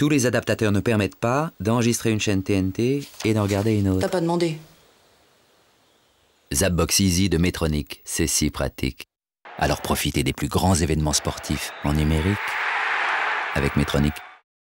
Tous les adaptateurs ne permettent pas d'enregistrer une chaîne TNT et d'en regarder une autre. T'as pas demandé. Zapbox Easy de Metronic, c'est si pratique. Alors profitez des plus grands événements sportifs en numérique avec Metronic.